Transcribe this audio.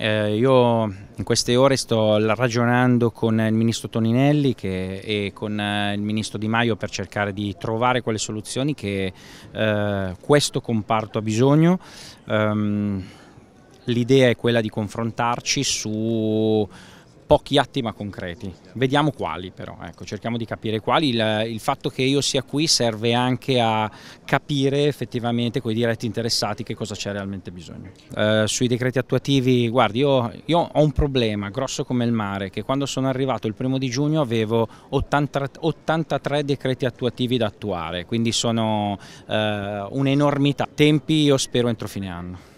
Eh, io in queste ore sto ragionando con il ministro Toninelli che, e con eh, il ministro Di Maio per cercare di trovare quelle soluzioni che eh, questo comparto ha bisogno. Um, L'idea è quella di confrontarci su pochi atti ma concreti. Vediamo quali però, ecco, cerchiamo di capire quali. Il, il, fatto che io sia qui serve anche a capire effettivamente con i diretti interessati che cosa c'è realmente bisogno. Eh, sui decreti attuativi, guardi, io, io, ho un problema grosso come il mare, che quando sono arrivato il primo di giugno avevo 80, 83 decreti attuativi da attuare, quindi sono eh, un'enormità. Tempi io spero entro fine anno.